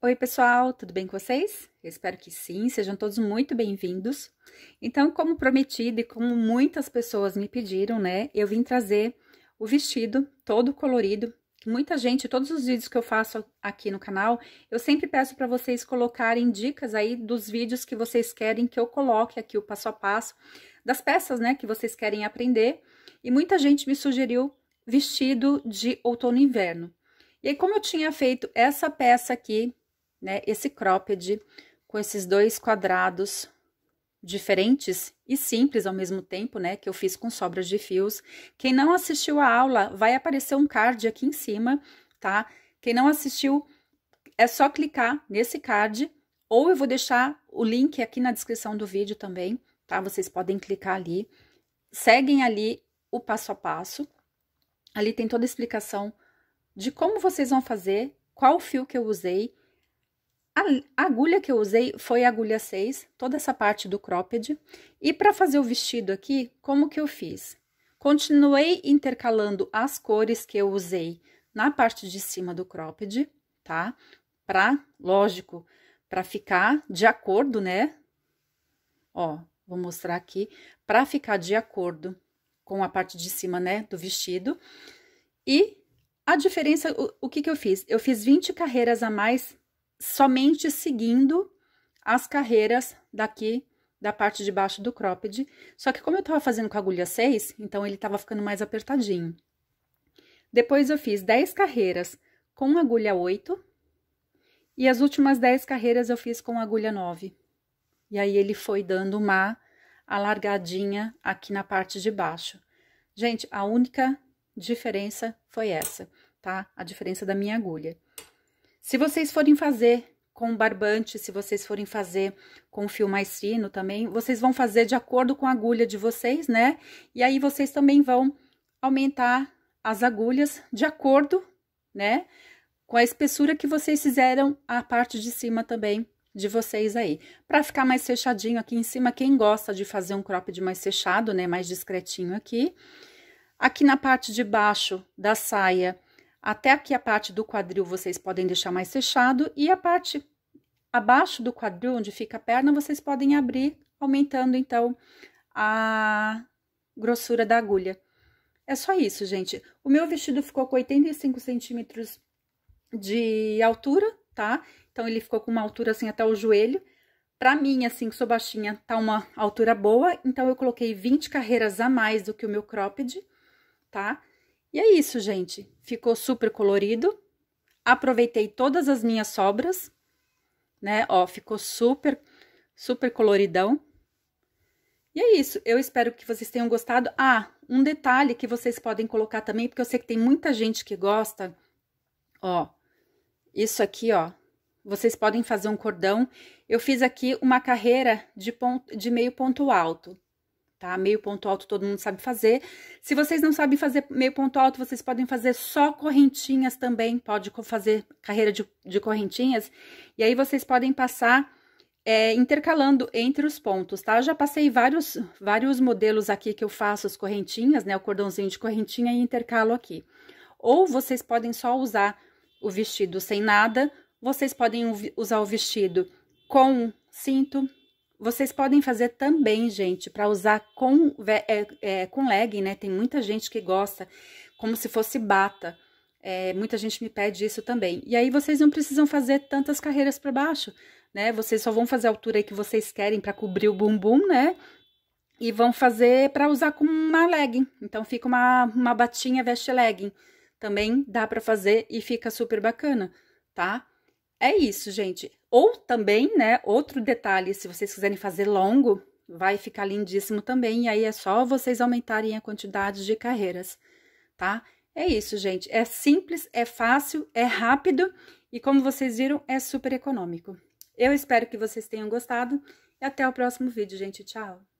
Oi, pessoal, tudo bem com vocês? Eu espero que sim, sejam todos muito bem-vindos. Então, como prometido e como muitas pessoas me pediram, né, eu vim trazer o vestido todo colorido. muita gente, todos os vídeos que eu faço aqui no canal, eu sempre peço para vocês colocarem dicas aí dos vídeos que vocês querem que eu coloque aqui o passo a passo das peças, né, que vocês querem aprender. E muita gente me sugeriu vestido de outono e inverno. E aí, como eu tinha feito essa peça aqui né, esse cropped com esses dois quadrados diferentes e simples ao mesmo tempo, né, que eu fiz com sobras de fios. Quem não assistiu a aula, vai aparecer um card aqui em cima, tá? Quem não assistiu, é só clicar nesse card ou eu vou deixar o link aqui na descrição do vídeo também, tá? Vocês podem clicar ali. Seguem ali o passo a passo. Ali tem toda a explicação de como vocês vão fazer, qual fio que eu usei, a agulha que eu usei foi a agulha 6, toda essa parte do cropped. E para fazer o vestido aqui, como que eu fiz? Continuei intercalando as cores que eu usei na parte de cima do cropped, tá? Pra, lógico, para ficar de acordo, né? Ó, vou mostrar aqui, para ficar de acordo com a parte de cima, né, do vestido. E a diferença, o, o que que eu fiz? Eu fiz 20 carreiras a mais somente seguindo as carreiras daqui da parte de baixo do cropped. Só que como eu tava fazendo com agulha 6, então ele tava ficando mais apertadinho. Depois eu fiz 10 carreiras com agulha 8 e as últimas 10 carreiras eu fiz com agulha 9. E aí ele foi dando uma alargadinha aqui na parte de baixo. Gente, a única diferença foi essa, tá? A diferença da minha agulha. Se vocês forem fazer com barbante, se vocês forem fazer com fio mais fino também, vocês vão fazer de acordo com a agulha de vocês, né? E aí vocês também vão aumentar as agulhas de acordo, né? Com a espessura que vocês fizeram a parte de cima também de vocês aí. Para ficar mais fechadinho aqui em cima, quem gosta de fazer um cropped mais fechado, né? Mais discretinho aqui. Aqui na parte de baixo da saia, até aqui a parte do quadril vocês podem deixar mais fechado e a parte abaixo do quadril, onde fica a perna, vocês podem abrir, aumentando então a grossura da agulha. É só isso, gente. O meu vestido ficou com 85 centímetros de altura, tá? Então, ele ficou com uma altura, assim, até o joelho. Pra mim, assim, que sou baixinha, tá uma altura boa. Então, eu coloquei 20 carreiras a mais do que o meu cropped, tá? E é isso, gente. Ficou super colorido. Aproveitei todas as minhas sobras, né? Ó, ficou super, super coloridão. E é isso. Eu espero que vocês tenham gostado. Ah, um detalhe que vocês podem colocar também, porque eu sei que tem muita gente que gosta. Ó, isso aqui, ó. Vocês podem fazer um cordão. Eu fiz aqui uma carreira de, ponto, de meio ponto alto tá? Meio ponto alto todo mundo sabe fazer. Se vocês não sabem fazer meio ponto alto, vocês podem fazer só correntinhas também, pode fazer carreira de, de correntinhas. E aí vocês podem passar é, intercalando entre os pontos, tá? Eu já passei vários, vários modelos aqui que eu faço as correntinhas, né? O cordãozinho de correntinha e intercalo aqui. Ou vocês podem só usar o vestido sem nada, vocês podem usar o vestido com cinto, vocês podem fazer também, gente, para usar com, é, é, com legging, né? Tem muita gente que gosta, como se fosse bata. É, muita gente me pede isso também. E aí vocês não precisam fazer tantas carreiras para baixo, né? Vocês só vão fazer a altura que vocês querem para cobrir o bumbum, né? E vão fazer para usar com uma legging. Então fica uma, uma batinha veste legging. Também dá para fazer e fica super bacana, tá? É isso, gente. Ou também, né, outro detalhe, se vocês quiserem fazer longo, vai ficar lindíssimo também, e aí é só vocês aumentarem a quantidade de carreiras, tá? É isso, gente, é simples, é fácil, é rápido, e como vocês viram, é super econômico. Eu espero que vocês tenham gostado, e até o próximo vídeo, gente, tchau!